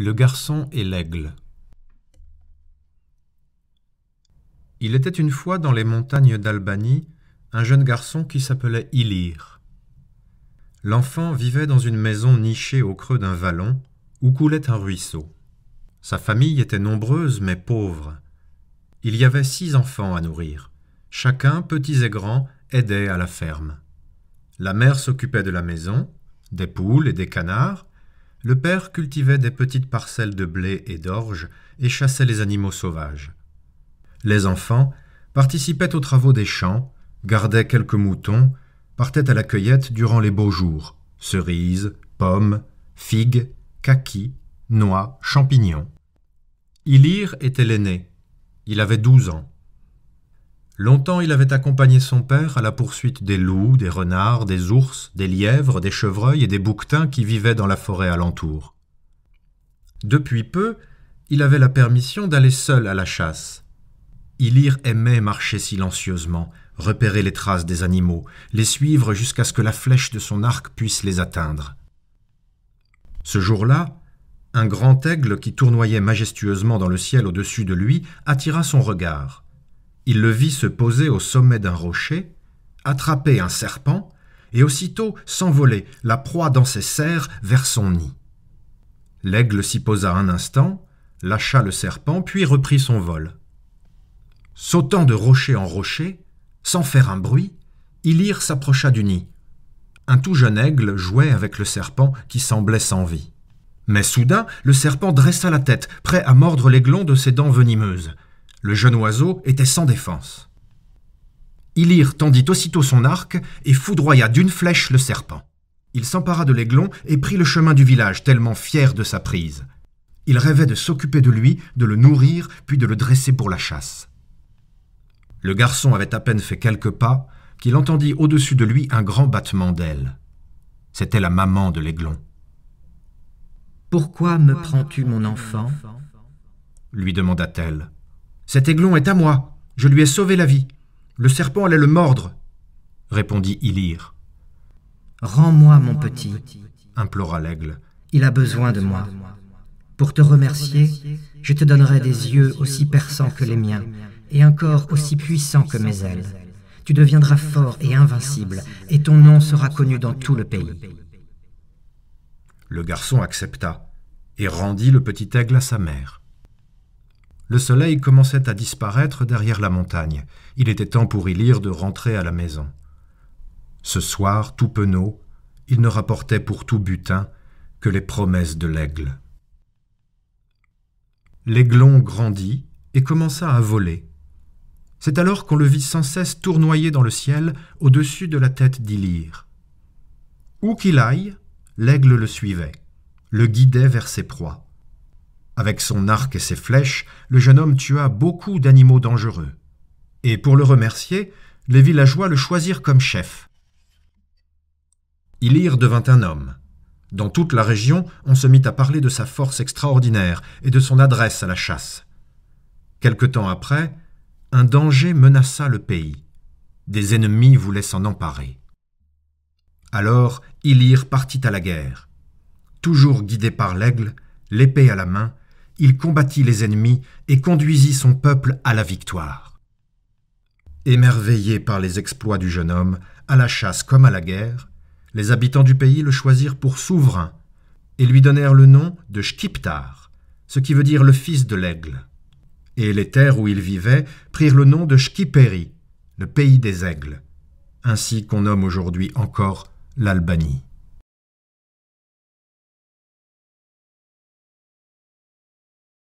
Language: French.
Le garçon et l'aigle. Il était une fois dans les montagnes d'Albanie un jeune garçon qui s'appelait Ilir. L'enfant vivait dans une maison nichée au creux d'un vallon où coulait un ruisseau. Sa famille était nombreuse mais pauvre. Il y avait six enfants à nourrir. Chacun, petits et grands, aidait à la ferme. La mère s'occupait de la maison, des poules et des canards, le père cultivait des petites parcelles de blé et d'orge et chassait les animaux sauvages. Les enfants participaient aux travaux des champs, gardaient quelques moutons, partaient à la cueillette durant les beaux jours cerises, pommes, figues, kakis, noix, champignons. Ilir était l'aîné. Il avait douze ans. Longtemps il avait accompagné son père à la poursuite des loups, des renards, des ours, des lièvres, des chevreuils et des bouquetins qui vivaient dans la forêt alentour. Depuis peu, il avait la permission d'aller seul à la chasse. Il Ilir aimait marcher silencieusement, repérer les traces des animaux, les suivre jusqu'à ce que la flèche de son arc puisse les atteindre. Ce jour-là, un grand aigle qui tournoyait majestueusement dans le ciel au-dessus de lui attira son regard. Il le vit se poser au sommet d'un rocher, attraper un serpent, et aussitôt s'envoler, la proie dans ses serres, vers son nid. L'aigle s'y posa un instant, lâcha le serpent, puis reprit son vol. Sautant de rocher en rocher, sans faire un bruit, Ilir s'approcha du nid. Un tout jeune aigle jouait avec le serpent qui semblait sans vie. Mais soudain, le serpent dressa la tête, prêt à mordre l'aiglon de ses dents venimeuses. Le jeune oiseau était sans défense. Illyre tendit aussitôt son arc et foudroya d'une flèche le serpent. Il s'empara de l'aiglon et prit le chemin du village, tellement fier de sa prise. Il rêvait de s'occuper de lui, de le nourrir, puis de le dresser pour la chasse. Le garçon avait à peine fait quelques pas qu'il entendit au-dessus de lui un grand battement d'ailes. C'était la maman de l'aiglon. Pourquoi me prends-tu mon enfant lui demanda-t-elle. Cet aiglon est à moi. Je lui ai sauvé la vie. Le serpent allait le mordre, répondit Ilir. Rends-moi mon petit, implora l'aigle. Il a besoin de moi. Pour te remercier, je te donnerai des yeux aussi perçants que les miens et un corps aussi puissant que mes ailes. Tu deviendras fort et invincible, et ton nom sera connu dans tout le pays. Le garçon accepta et rendit le petit aigle à sa mère. Le soleil commençait à disparaître derrière la montagne. Il était temps pour Illyre de rentrer à la maison. Ce soir, tout penaud, il ne rapportait pour tout butin que les promesses de l'aigle. L'aiglon grandit et commença à voler. C'est alors qu'on le vit sans cesse tournoyer dans le ciel au-dessus de la tête d'Illyre. Où qu'il aille, l'aigle le suivait, le guidait vers ses proies. Avec son arc et ses flèches, le jeune homme tua beaucoup d'animaux dangereux. Et pour le remercier, les villageois le choisirent comme chef. Ilir devint un homme. Dans toute la région, on se mit à parler de sa force extraordinaire et de son adresse à la chasse. Quelque temps après, un danger menaça le pays. Des ennemis voulaient s'en emparer. Alors, Ilir partit à la guerre. Toujours guidé par l'aigle, l'épée à la main, il combattit les ennemis et conduisit son peuple à la victoire. Émerveillés par les exploits du jeune homme, à la chasse comme à la guerre, les habitants du pays le choisirent pour souverain et lui donnèrent le nom de Shkiptar, ce qui veut dire le fils de l'aigle. Et les terres où il vivait prirent le nom de Shkiperi, le pays des aigles, ainsi qu'on nomme aujourd'hui encore l'Albanie.